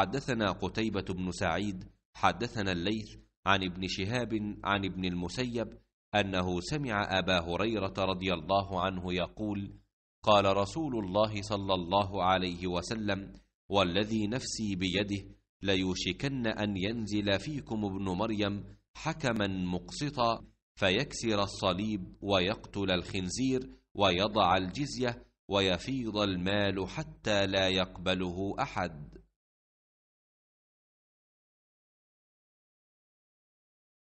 حدثنا قتيبة بن سعيد حدثنا الليث عن ابن شهاب عن ابن المسيب أنه سمع أبا هريرة رضي الله عنه يقول قال رسول الله صلى الله عليه وسلم والذي نفسي بيده ليوشكن أن ينزل فيكم ابن مريم حكما مقسطا فيكسر الصليب ويقتل الخنزير ويضع الجزية ويفيض المال حتى لا يقبله أحد